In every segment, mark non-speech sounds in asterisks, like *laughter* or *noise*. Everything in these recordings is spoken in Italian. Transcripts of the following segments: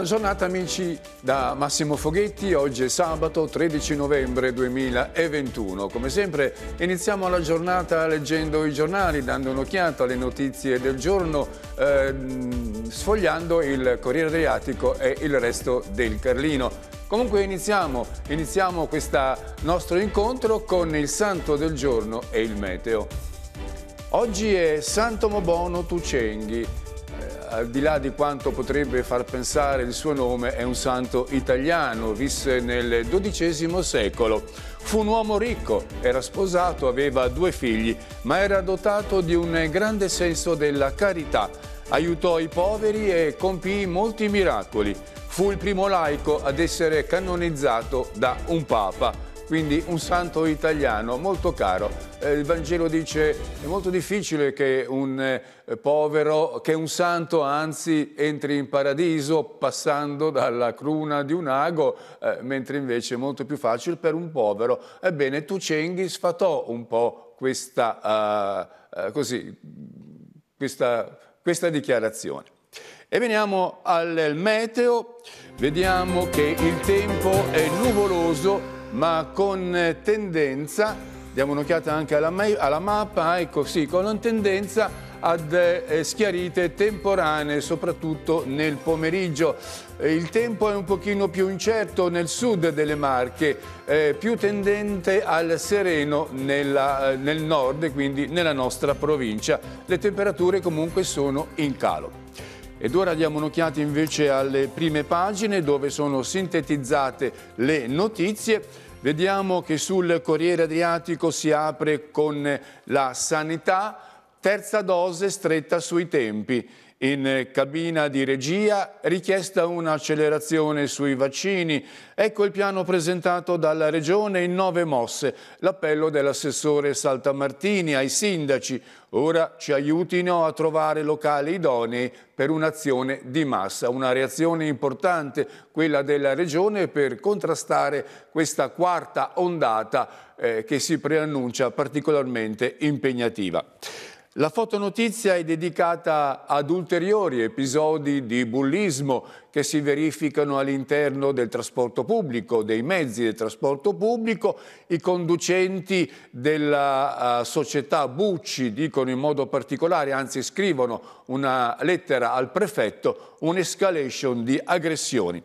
Buona giornata amici da Massimo Foghetti, oggi è sabato 13 novembre 2021. Come sempre iniziamo la giornata leggendo i giornali, dando un'occhiata alle notizie del giorno, eh, sfogliando il Corriere Adriatico e il resto del Carlino. Comunque iniziamo, iniziamo questo nostro incontro con il santo del giorno e il meteo. Oggi è Santo Mobono Tucenghi, al di là di quanto potrebbe far pensare il suo nome, è un santo italiano, visse nel XII secolo. Fu un uomo ricco, era sposato, aveva due figli, ma era dotato di un grande senso della carità. Aiutò i poveri e compì molti miracoli. Fu il primo laico ad essere canonizzato da un papa quindi un santo italiano molto caro. Eh, il Vangelo dice è molto difficile che un eh, povero, che un santo anzi entri in paradiso passando dalla cruna di un ago, eh, mentre invece è molto più facile per un povero. Ebbene, Tu Cenghi sfatò un po' questa, uh, così, questa, questa dichiarazione. E veniamo al meteo, vediamo che il tempo è nuvoloso ma con eh, tendenza, diamo un'occhiata anche alla, alla mappa, ah, ecco sì, con tendenza ad eh, schiarite temporanee, soprattutto nel pomeriggio. Eh, il tempo è un pochino più incerto nel sud delle Marche, eh, più tendente al sereno nella, eh, nel nord, quindi nella nostra provincia. Le temperature comunque sono in calo. Ed ora diamo un'occhiata invece alle prime pagine dove sono sintetizzate le notizie. Vediamo che sul Corriere Adriatico si apre con la sanità, terza dose stretta sui tempi in cabina di regia, richiesta un'accelerazione sui vaccini. Ecco il piano presentato dalla Regione in nove mosse. L'appello dell'assessore Saltamartini ai sindaci. Ora ci aiutino a trovare locali idonei per un'azione di massa. Una reazione importante, quella della Regione, per contrastare questa quarta ondata eh, che si preannuncia particolarmente impegnativa. La fotonotizia è dedicata ad ulteriori episodi di bullismo che si verificano all'interno del trasporto pubblico, dei mezzi del trasporto pubblico. I conducenti della eh, società Bucci dicono in modo particolare, anzi scrivono una lettera al prefetto, un'escalation di aggressioni.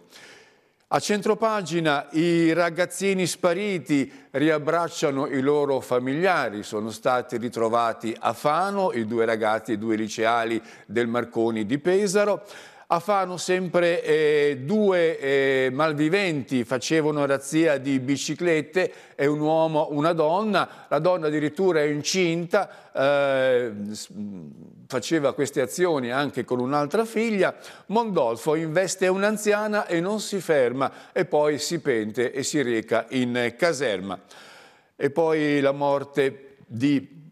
A centropagina i ragazzini spariti riabbracciano i loro familiari, sono stati ritrovati a Fano i due ragazzi i due liceali del Marconi di Pesaro. A Fano sempre eh, due eh, malviventi facevano razzia di biciclette è un uomo, una donna, la donna addirittura è incinta, eh, faceva queste azioni anche con un'altra figlia, Mondolfo investe un'anziana e non si ferma e poi si pente e si reca in caserma. E poi la morte di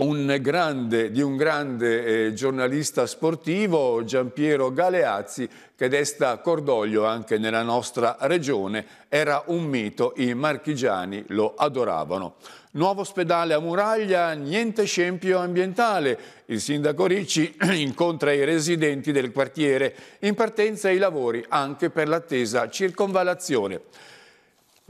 un grande, di un grande eh, giornalista sportivo, Giampiero Galeazzi, che desta cordoglio anche nella nostra regione. Era un mito, i marchigiani lo adoravano. Nuovo ospedale a Muraglia, niente scempio ambientale. Il sindaco Ricci *clears throat* incontra i residenti del quartiere. In partenza i lavori anche per l'attesa circonvalazione.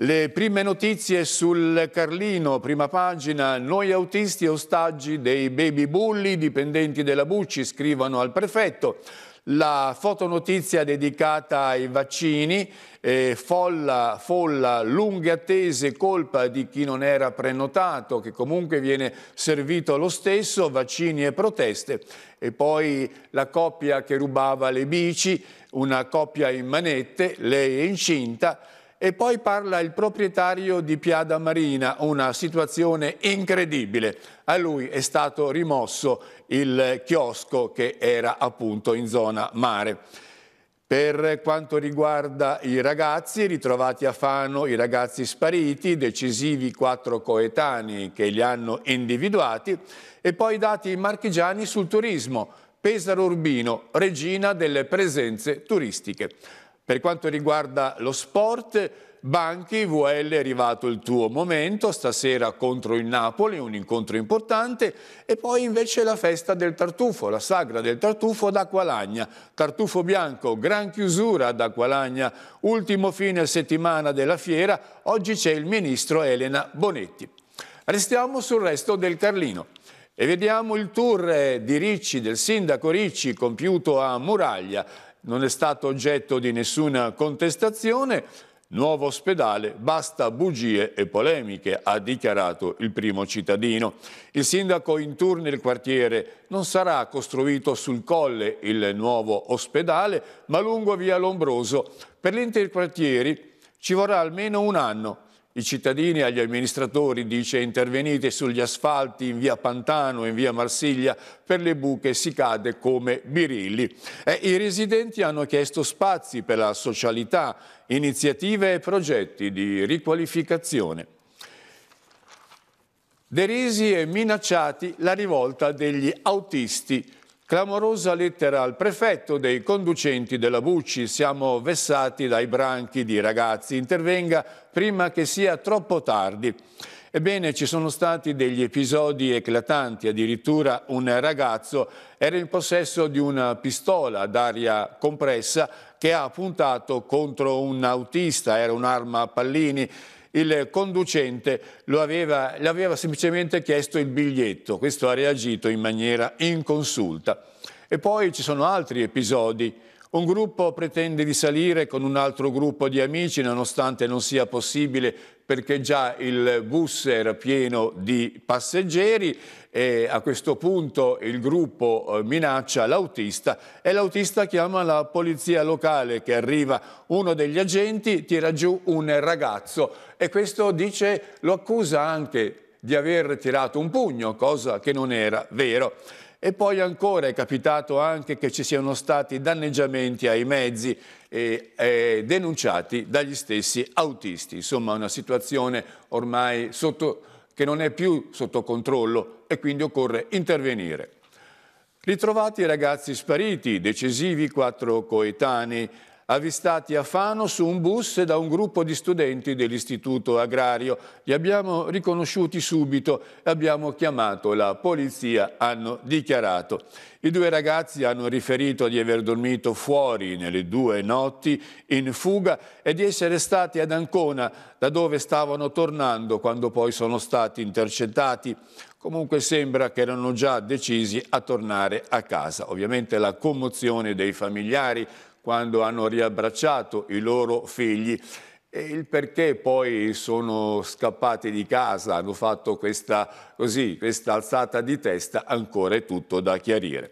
Le prime notizie sul Carlino, prima pagina, noi autisti ostaggi dei baby bulli, dipendenti della Bucci scrivono al prefetto. La fotonotizia dedicata ai vaccini, eh, folla, folla, lunghe attese, colpa di chi non era prenotato, che comunque viene servito lo stesso, vaccini e proteste. E poi la coppia che rubava le bici, una coppia in manette, lei è incinta, e poi parla il proprietario di Piada Marina, una situazione incredibile. A lui è stato rimosso il chiosco che era appunto in zona mare. Per quanto riguarda i ragazzi, ritrovati a Fano i ragazzi spariti, decisivi quattro coetanei che li hanno individuati, e poi dati marchigiani sul turismo, Pesaro Urbino, regina delle presenze turistiche. Per quanto riguarda lo sport, Banchi, VL è arrivato il tuo momento, stasera contro il Napoli, un incontro importante, e poi invece la festa del tartufo, la sagra del tartufo ad Acqualagna. Tartufo bianco, gran chiusura ad Acqualagna, ultimo fine settimana della fiera, oggi c'è il ministro Elena Bonetti. Restiamo sul resto del Carlino. E vediamo il tour di Ricci, del sindaco Ricci, compiuto a Muraglia non è stato oggetto di nessuna contestazione, nuovo ospedale, basta bugie e polemiche, ha dichiarato il primo cittadino. Il sindaco in turno del quartiere non sarà costruito sul colle il nuovo ospedale, ma lungo via Lombroso. Per l'interquartieri ci vorrà almeno un anno i cittadini, e agli amministratori dice intervenite sugli asfalti in via Pantano, in via Marsiglia, per le buche si cade come birilli. E I residenti hanno chiesto spazi per la socialità, iniziative e progetti di riqualificazione. Derisi e minacciati la rivolta degli autisti Clamorosa lettera al prefetto dei conducenti della Bucci. Siamo vessati dai branchi di ragazzi. Intervenga prima che sia troppo tardi. Ebbene, ci sono stati degli episodi eclatanti, addirittura un ragazzo era in possesso di una pistola d'aria compressa che ha puntato contro un autista, era un'arma a pallini il conducente aveva, le aveva semplicemente chiesto il biglietto, questo ha reagito in maniera inconsulta. E poi ci sono altri episodi. Un gruppo pretende di salire con un altro gruppo di amici, nonostante non sia possibile perché già il bus era pieno di passeggeri e a questo punto il gruppo eh, minaccia l'autista e l'autista chiama la polizia locale che arriva, uno degli agenti tira giù un ragazzo e questo dice lo accusa anche di aver tirato un pugno, cosa che non era vero. E poi ancora è capitato anche che ci siano stati danneggiamenti ai mezzi eh, eh, denunciati dagli stessi autisti. Insomma, una situazione ormai sotto che non è più sotto controllo e quindi occorre intervenire. Ritrovati i ragazzi spariti, decisivi quattro coetanei, avvistati a Fano su un bus da un gruppo di studenti dell'Istituto Agrario. Li abbiamo riconosciuti subito e abbiamo chiamato la polizia, hanno dichiarato. I due ragazzi hanno riferito di aver dormito fuori nelle due notti in fuga e di essere stati ad Ancona, da dove stavano tornando quando poi sono stati intercettati. Comunque sembra che erano già decisi a tornare a casa. Ovviamente la commozione dei familiari quando hanno riabbracciato i loro figli. E il perché poi sono scappati di casa, hanno fatto questa, così, questa alzata di testa, ancora è tutto da chiarire.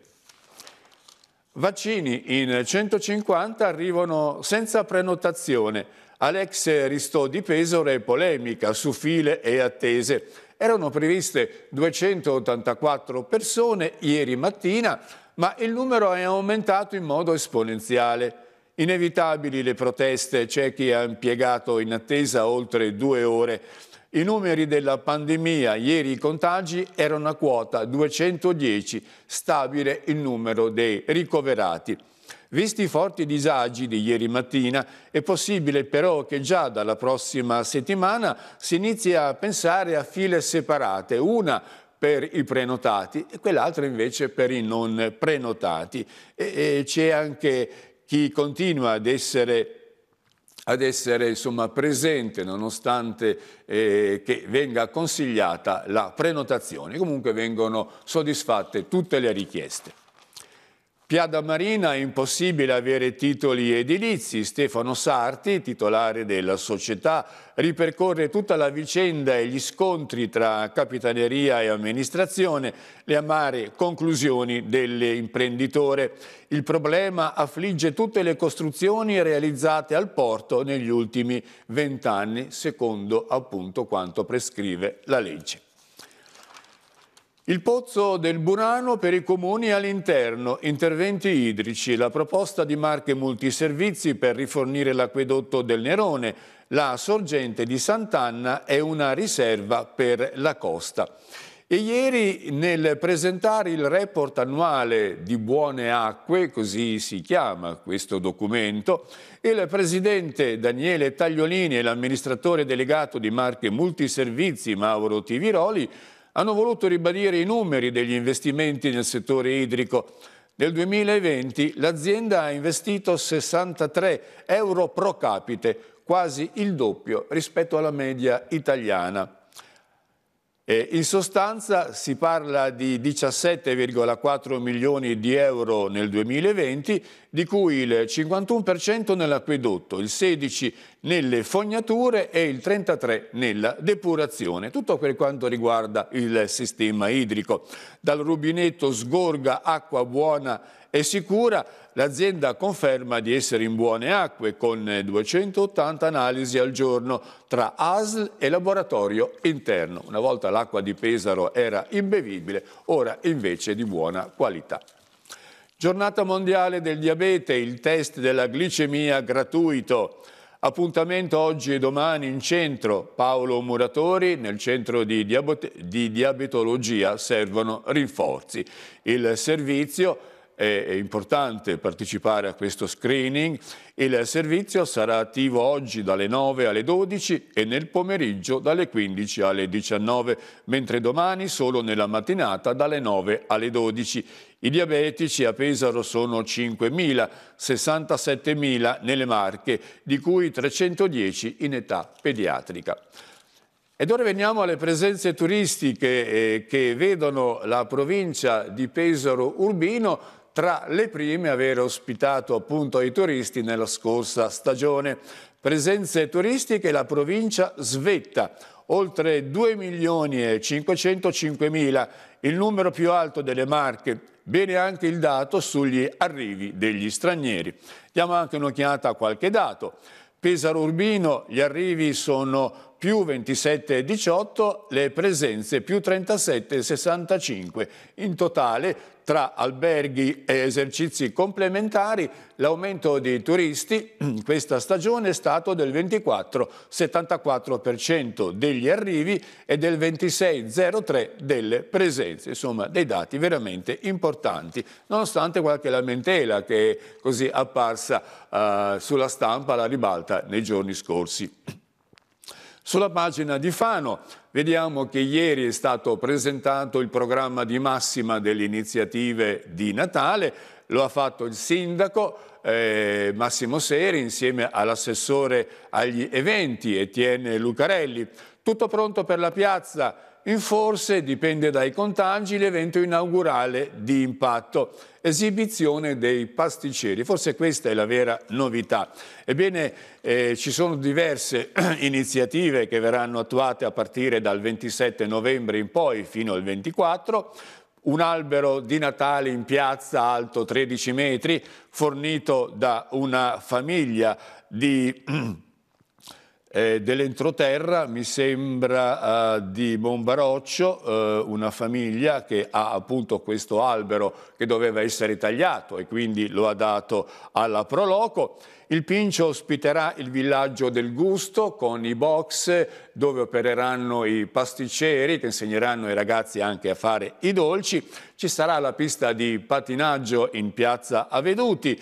Vaccini in 150 arrivano senza prenotazione. Alex Ristò di Pesore e polemica su file e attese. Erano previste 284 persone ieri mattina, ma il numero è aumentato in modo esponenziale. Inevitabili le proteste, c'è chi ha impiegato in attesa oltre due ore. I numeri della pandemia, ieri i contagi, erano a quota 210, stabile il numero dei ricoverati. Visti i forti disagi di ieri mattina, è possibile però che già dalla prossima settimana si inizi a pensare a file separate, una per i prenotati e quell'altra invece per i non prenotati. E, e c'è anche chi continua ad essere ad essere insomma, presente nonostante eh, che venga consigliata la prenotazione. Comunque vengono soddisfatte tutte le richieste. Piada Marina è impossibile avere titoli edilizi. Stefano Sarti, titolare della società, ripercorre tutta la vicenda e gli scontri tra capitaneria e amministrazione, le amare conclusioni dell'imprenditore. Il problema affligge tutte le costruzioni realizzate al porto negli ultimi vent'anni, secondo appunto quanto prescrive la legge. Il pozzo del Burano per i comuni all'interno, interventi idrici, la proposta di marche multiservizi per rifornire l'acquedotto del Nerone, la sorgente di Sant'Anna è una riserva per la costa. E ieri nel presentare il report annuale di Buone Acque, così si chiama questo documento, il presidente Daniele Tagliolini e l'amministratore delegato di Marche Multiservizi Mauro Tiviroli hanno voluto ribadire i numeri degli investimenti nel settore idrico. Nel 2020 l'azienda ha investito 63 euro pro capite, quasi il doppio rispetto alla media italiana. Eh, in sostanza si parla di 17,4 milioni di euro nel 2020, di cui il 51% nell'acquedotto, il 16% nelle fognature e il 33% nella depurazione. Tutto per quanto riguarda il sistema idrico. Dal rubinetto sgorga acqua buona e sicura L'azienda conferma di essere in buone acque con 280 analisi al giorno tra ASL e laboratorio interno. Una volta l'acqua di Pesaro era imbevibile, ora invece di buona qualità. Giornata mondiale del diabete, il test della glicemia gratuito. Appuntamento oggi e domani in centro. Paolo Muratori, nel centro di, di diabetologia servono rinforzi. Il servizio è, importante partecipare a questo screening. Il servizio sarà attivo oggi dalle 9 alle 12 e nel pomeriggio dalle 15 alle 19, mentre domani solo nella mattinata dalle 9 alle 12. I diabetici a Pesaro sono 5.000, 67.000 nelle Marche, di cui 310 in età pediatrica. Ed ora veniamo alle presenze turistiche eh, che vedono la provincia di Pesaro Urbino tra le prime aver ospitato appunto i turisti nella scorsa stagione. Presenze turistiche la provincia svetta, oltre 2 milioni e 505 mila, il numero più alto delle Marche. Bene anche il dato sugli arrivi degli stranieri. Diamo anche un'occhiata a qualche dato. Pesaro Urbino, gli arrivi sono più 27,18, le presenze più 37,65. In totale, tra alberghi e esercizi complementari, l'aumento di turisti *clears throat* questa stagione è stato del 24,74% degli arrivi e del 26,03% delle presenze. Insomma, dei dati veramente importanti, nonostante qualche lamentela che è così apparsa eh, sulla stampa alla ribalta nei giorni scorsi. *clears throat* Sulla pagina di Fano vediamo che ieri è stato presentato il programma di massima delle iniziative di Natale, lo ha fatto il sindaco eh, Massimo Seri insieme all'assessore agli eventi Etienne Lucarelli. Tutto pronto per la piazza, in forse, dipende dai contagi, l'evento inaugurale di impatto, esibizione dei pasticceri. Forse questa è la vera novità. Ebbene, eh, ci sono diverse *clears throat* iniziative che verranno attuate a partire dal 27 novembre in poi fino al 24 un albero di Natale in piazza alto 13 metri fornito da una famiglia di *clears throat* eh, dell'entroterra, mi sembra eh, di Bombaroccio, eh, una famiglia che ha appunto questo albero che doveva essere tagliato e quindi lo ha dato alla Proloco. Il Pincio ospiterà il villaggio del gusto con i box dove opereranno i pasticceri che insegneranno ai ragazzi anche a fare i dolci. Ci sarà la pista di patinaggio in piazza Aveduti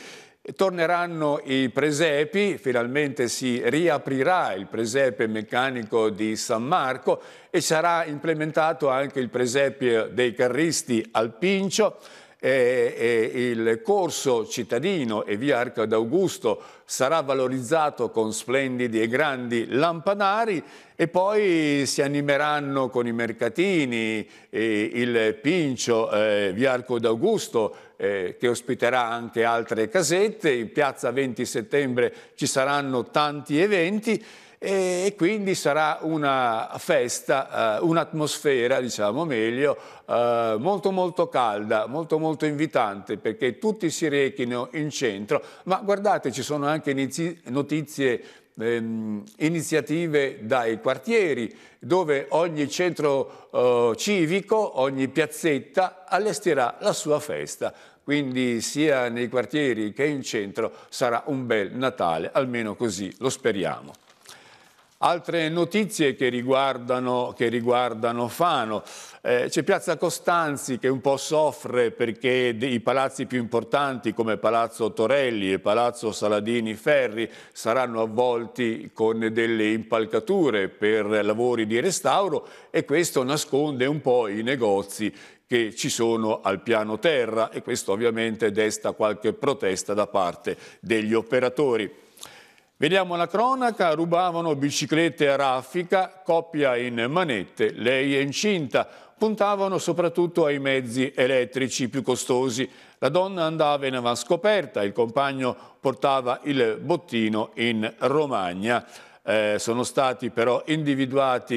Torneranno i presepi, finalmente si riaprirà il presepe meccanico di San Marco e sarà implementato anche il presepe dei carristi al Pincio e, e il corso cittadino e via Arca d'Augusto sarà valorizzato con splendidi e grandi lampadari e poi si animeranno con i mercatini, eh, il Pincio, eh, via Arco d'Augusto, eh, che ospiterà anche altre casette, in piazza 20 settembre ci saranno tanti eventi e quindi sarà una festa, eh, un'atmosfera, diciamo meglio, eh, molto molto calda, molto molto invitante perché tutti si rechino in centro, ma guardate ci sono anche notizie ehm, iniziative dai quartieri, dove ogni centro eh, civico, ogni piazzetta allestirà la sua festa. Quindi sia nei quartieri che in centro sarà un bel Natale, almeno così lo speriamo. Altre notizie che riguardano, che riguardano Fano. Eh, c'è Piazza Costanzi che un po' soffre perché i palazzi più importanti come Palazzo Torelli e Palazzo Saladini Ferri saranno avvolti con delle impalcature per lavori di restauro e questo nasconde un po' i negozi che ci sono al piano terra e questo ovviamente desta qualche protesta da parte degli operatori. Vediamo la cronaca, rubavano biciclette a raffica, coppia in manette, lei è incinta. Puntavano soprattutto ai mezzi elettrici più costosi. La donna andava in avanscoperta, il compagno portava il bottino in Romagna. Eh, sono stati però individuati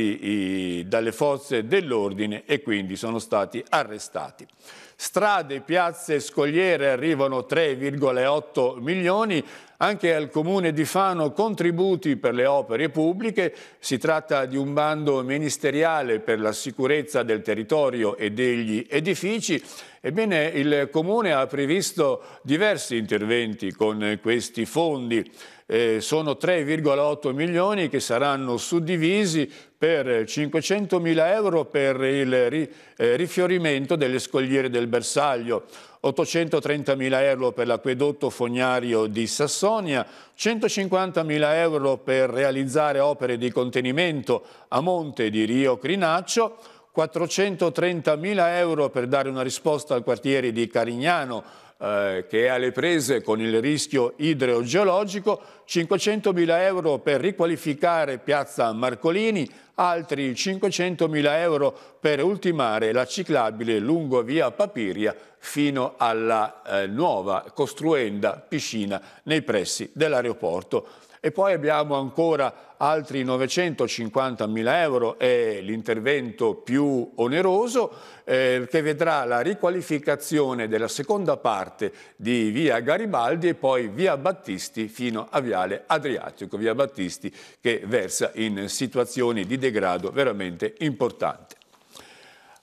i, dalle forze dell'ordine e quindi sono stati arrestati. Strade, piazze, scogliere arrivano 3,8 milioni, anche al Comune di Fano contributi per le opere pubbliche. Si tratta di un bando ministeriale per la sicurezza del territorio e degli edifici. Ebbene, il Comune ha previsto diversi interventi con questi fondi. Eh, sono 3,8 milioni che saranno suddivisi per 500 mila euro per il ri, eh, rifiorimento delle scogliere del bersaglio, 830 mila euro per l'acquedotto fognario di Sassonia, 150 mila euro per realizzare opere di contenimento a monte di Rio Crinaccio, 430 mila euro per dare una risposta al quartiere di Carignano, eh, che è alle prese con il rischio idrogeologico, 500.000 euro per riqualificare piazza Marcolini, altri 500.000 euro per ultimare la ciclabile lungo via Papiria fino alla eh, nuova costruenda piscina nei pressi dell'aeroporto e poi abbiamo ancora altri 950.000 euro, è l'intervento più oneroso, eh, che vedrà la riqualificazione della seconda parte di via Garibaldi e poi via Battisti fino a viale Adriatico, via Battisti che versa in situazioni di degrado veramente importante.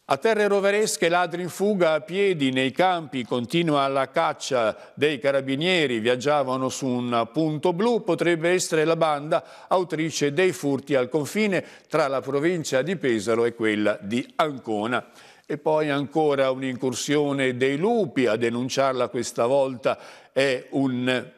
A terre roveresche, ladri in fuga a piedi nei campi, continua la caccia dei carabinieri, viaggiavano su un punto blu, potrebbe essere la banda autrice dei furti al confine tra la provincia di Pesaro e quella di Ancona. E poi ancora un'incursione dei lupi, a denunciarla questa volta è un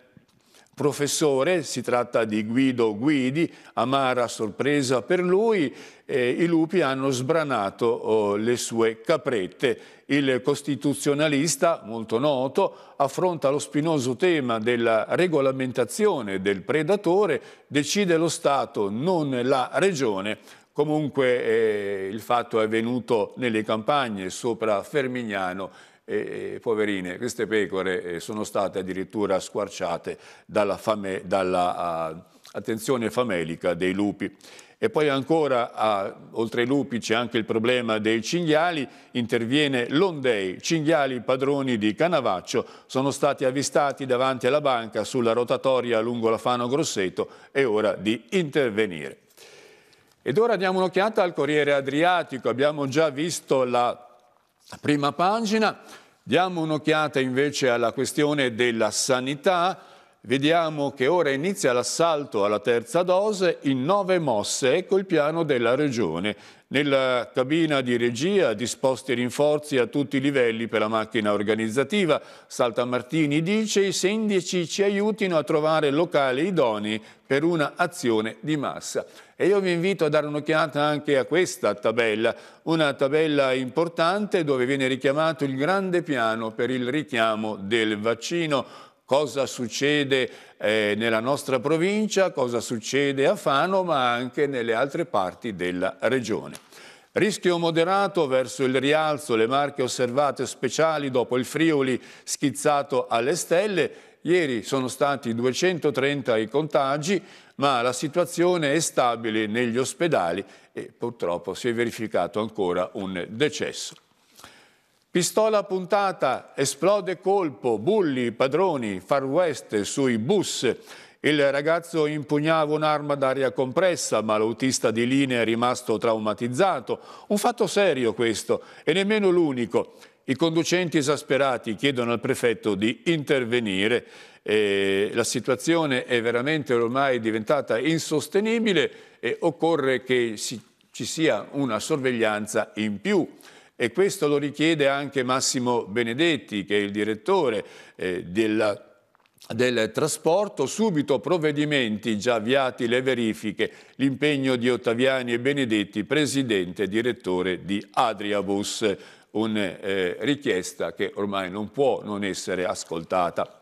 professore, si tratta di Guido Guidi, amara sorpresa per lui, eh, i lupi hanno sbranato oh, le sue caprette. Il costituzionalista, molto noto, affronta lo spinoso tema della regolamentazione del predatore, decide lo Stato, non la Regione, Comunque eh, il fatto è avvenuto nelle campagne sopra Fermignano eh, poverine, queste pecore eh, sono state addirittura squarciate dalla, fame, dalla uh, attenzione famelica dei lupi. E poi ancora, ah, oltre ai lupi, c'è anche il problema dei cinghiali. Interviene l'Ondei. Cinghiali padroni di Canavaccio sono stati avvistati davanti alla banca sulla rotatoria lungo la Fano Grosseto. È ora di intervenire. Ed ora diamo un'occhiata al Corriere Adriatico. Abbiamo già visto la prima pagina. Diamo un'occhiata invece alla questione della sanità. Vediamo che ora inizia l'assalto alla terza dose in nove mosse, ecco il piano della Regione. Nella cabina di regia disposti rinforzi a tutti i livelli per la macchina organizzativa, Saltamartini Martini dice i sindaci ci aiutino a trovare locali idonei per una azione di massa. E io vi invito a dare un'occhiata anche a questa tabella, una tabella importante dove viene richiamato il grande piano per il richiamo del vaccino cosa succede eh, nella nostra provincia, cosa succede a Fano, ma anche nelle altre parti della regione. Rischio moderato verso il rialzo, le marche osservate speciali dopo il Friuli schizzato alle stelle. Ieri sono stati 230 i contagi, ma la situazione è stabile negli ospedali e purtroppo si è verificato ancora un decesso. Pistola puntata, esplode colpo, bulli, padroni, far west sui bus. Il ragazzo impugnava un'arma d'aria compressa, ma l'autista di linea è rimasto traumatizzato. Un fatto serio questo, e nemmeno l'unico. I conducenti esasperati chiedono al prefetto di intervenire. E la situazione è veramente ormai diventata insostenibile e occorre che ci sia una sorveglianza in più. E questo lo richiede anche Massimo Benedetti, che è il direttore eh, della del trasporto, subito provvedimenti già avviati le verifiche, l'impegno di Ottaviani e Benedetti, presidente e direttore di Adriabus, una eh, richiesta che ormai non può non essere ascoltata.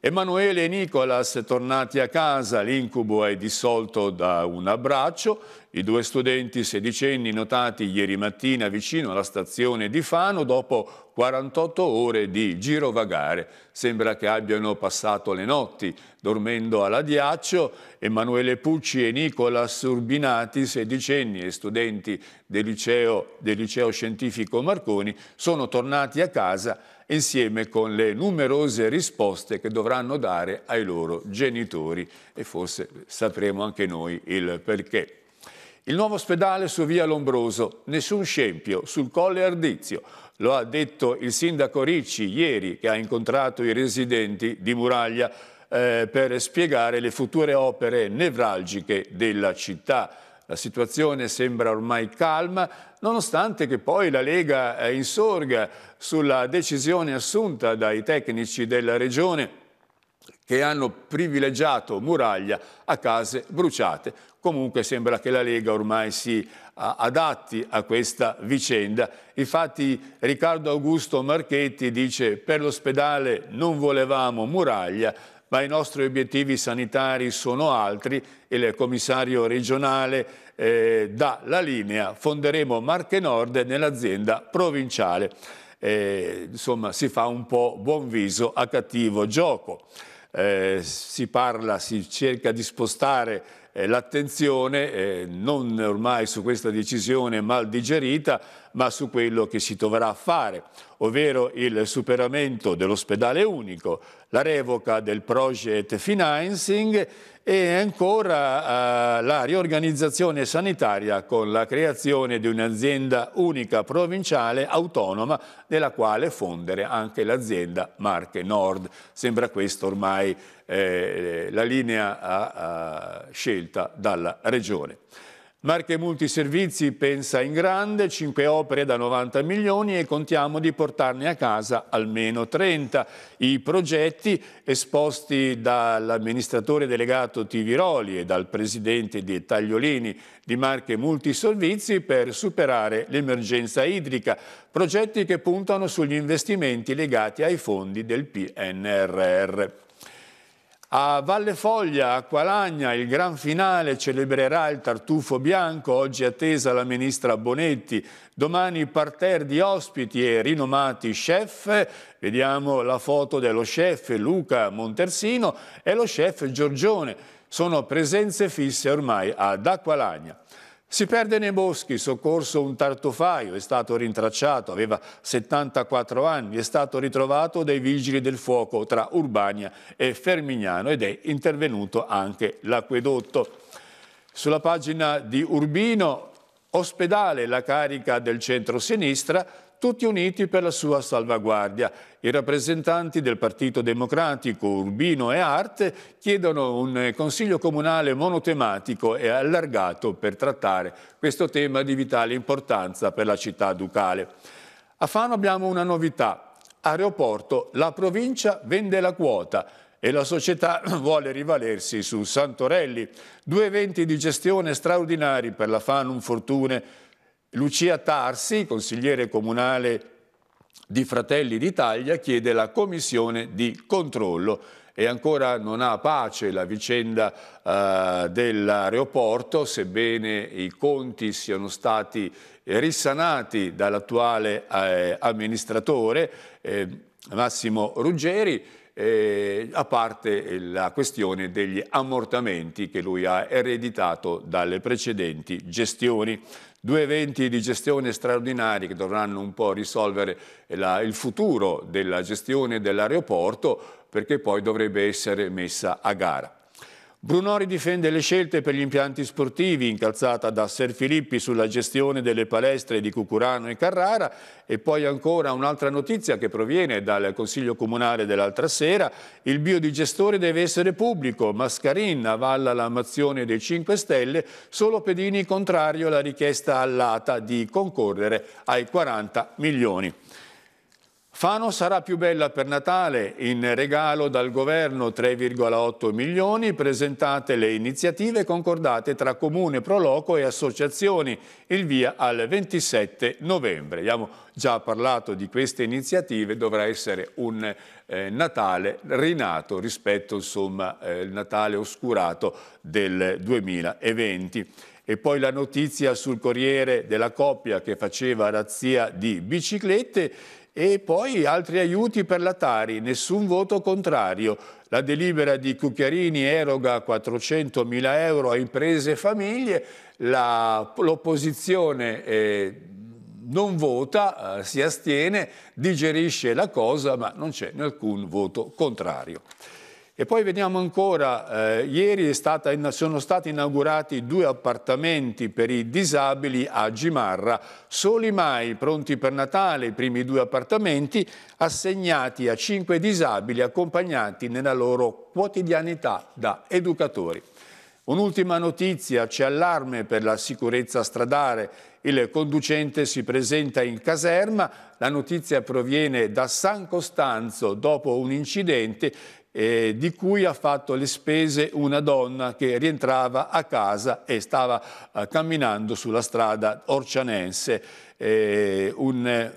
Emanuele e Nicolas tornati a casa, l'incubo è dissolto da un abbraccio. I due studenti sedicenni notati ieri mattina vicino alla stazione di Fano dopo 48 ore di girovagare. Sembra che abbiano passato le notti dormendo alla ghiaccio. Emanuele Pucci e Nicolas Urbinati, sedicenni e studenti del liceo, del liceo scientifico Marconi, sono tornati a casa insieme con le numerose risposte che dovranno dare ai loro genitori e forse sapremo anche noi il perché. Il nuovo ospedale su via Lombroso, nessun scempio, sul Colle Ardizio. Lo ha detto il sindaco Ricci ieri che ha incontrato i residenti di Muraglia eh, per spiegare le future opere nevralgiche della città la situazione sembra ormai calma, nonostante che poi la Lega eh, insorga sulla decisione assunta dai tecnici della Regione che hanno privilegiato muraglia a case bruciate. Comunque sembra che la Lega ormai si adatti a questa vicenda. Infatti Riccardo Augusto Marchetti dice per l'ospedale non volevamo muraglia, ma i nostri obiettivi sanitari sono altri. e Il commissario regionale eh, dà la linea, fonderemo Marche Nord nell'azienda provinciale. Eh, insomma, si fa un po' buon viso a cattivo gioco. Eh, si parla, si cerca di spostare eh, l'attenzione eh, non ormai su questa decisione mal digerita, ma su quello che si dovrà fare, ovvero il superamento dell'ospedale unico, la revoca del project financing e ancora eh, la riorganizzazione sanitaria con la creazione di un'azienda unica provinciale autonoma nella quale fondere anche l'azienda Marche Nord. Sembra questo ormai eh, eh, la linea a, a scelta dalla Regione. Marche Multiservizi pensa in grande, 5 opere da 90 milioni e contiamo di portarne a casa almeno 30. I progetti esposti dall'amministratore delegato Tiviroli e dal presidente di Tagliolini di Marche Multiservizi per superare l'emergenza idrica, progetti che puntano sugli investimenti legati ai fondi del PNRR. A Valle Foglia, a Qualagna, il gran finale celebrerà il tartufo bianco, oggi attesa la ministra Bonetti, domani parterre di ospiti e rinomati chef, vediamo la foto dello chef Luca Montersino e lo chef Giorgione, sono presenze fisse ormai ad Acqualagna. Si perde nei boschi, soccorso un tartufaio, è stato rintracciato, aveva 74 anni, è stato ritrovato dai vigili del fuoco tra Urbania e Fermignano ed è intervenuto anche l'acquedotto. Sulla pagina di Urbino, ospedale la carica del centro-sinistra, tutti uniti per la sua salvaguardia. I rappresentanti del Partito Democratico, Urbino e Arte chiedono un consiglio comunale monotematico e allargato per trattare questo tema di vitale importanza per la città ducale. A Fano abbiamo una novità. Aeroporto, la provincia vende la quota e la società *clears throat* vuole rivalersi su Santorelli. Due eventi di gestione straordinari per la Fanum Fortune Lucia Tarsi, consigliere comunale di Fratelli d'Italia, chiede la commissione di controllo e ancora non ha pace la vicenda eh, dell'aeroporto, sebbene i conti siano stati risanati dall'attuale eh, amministratore eh, Massimo Ruggeri, eh, a parte la questione degli ammortamenti che lui ha ereditato dalle precedenti gestioni. Due eventi di gestione straordinari che dovranno un po' risolvere la, il futuro della gestione dell'aeroporto perché poi dovrebbe essere messa a gara. Brunori difende le scelte per gli impianti sportivi, incalzata da Ser Filippi sulla gestione delle palestre di Cucurano e Carrara e poi ancora un'altra notizia che proviene dal Consiglio Comunale dell'altra sera, il biodigestore deve essere pubblico, Mascarin avalla la mozione dei 5 Stelle, solo Pedini contrario alla richiesta all'ATA di concorrere ai 40 milioni. Fano sarà più bella per Natale, in regalo dal governo 3,8 milioni, presentate le iniziative concordate tra Comune, Proloco e associazioni, il via al 27 novembre. Abbiamo già parlato di queste iniziative, dovrà essere un eh, Natale rinato rispetto insomma eh, Natale oscurato del 2020. E poi la notizia sul Corriere della coppia che faceva razzia di biciclette e poi altri aiuti per la Tari, nessun voto contrario. La delibera di Cucchiarini eroga 400 mila euro a imprese e famiglie, l'opposizione eh, non vota, eh, si astiene, digerisce la cosa, ma non c'è alcun voto contrario. E poi vediamo ancora, eh, ieri stata, sono stati inaugurati due appartamenti per i disabili a Gimarra, soli mai pronti per Natale i primi due appartamenti assegnati a cinque disabili accompagnati nella loro quotidianità da educatori. Un'ultima notizia, c'è allarme per la sicurezza stradale. Il conducente si presenta in caserma, la notizia proviene da San Costanzo dopo un incidente eh, di cui ha fatto le spese una donna che rientrava a casa e stava eh, camminando sulla strada orcianense. Eh, un,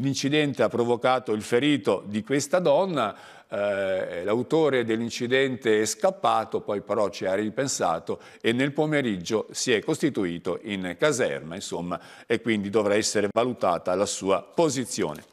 L'incidente ha provocato il ferito di questa donna, eh, l'autore dell'incidente è scappato, poi però ci ha ripensato e nel pomeriggio si è costituito in caserma, insomma, e quindi dovrà essere valutata la sua posizione.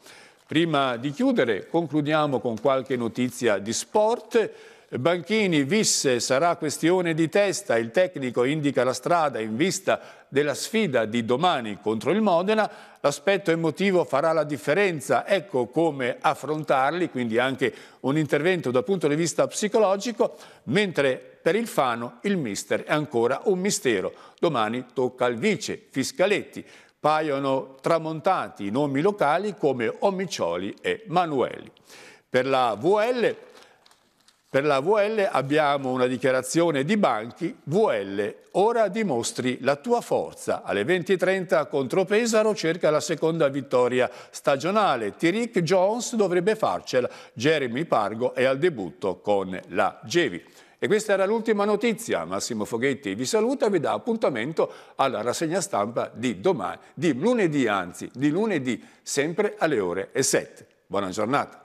Prima di chiudere, concludiamo con qualche notizia di sport. Banchini, visse, sarà questione di testa, il tecnico indica la strada in vista della sfida di domani contro il Modena, l'aspetto emotivo farà la differenza, ecco come affrontarli, quindi anche un intervento dal punto di vista psicologico, mentre per il Fano il mister è ancora un mistero, domani tocca al vice Fiscaletti paiono tramontati i nomi locali come Omiccioli e Manueli. Per la VL, per la VL abbiamo una dichiarazione di Banchi, VL, ora dimostri la tua forza. Alle 20.30 contro Pesaro cerca la seconda vittoria stagionale. Tyrick Jones dovrebbe farcela, Jeremy Pargo è al debutto con la Gevi. E questa era l'ultima notizia. Massimo Foghetti vi saluta e vi dà appuntamento alla rassegna stampa di domani, di lunedì anzi, di lunedì, sempre alle ore 7. Buona giornata.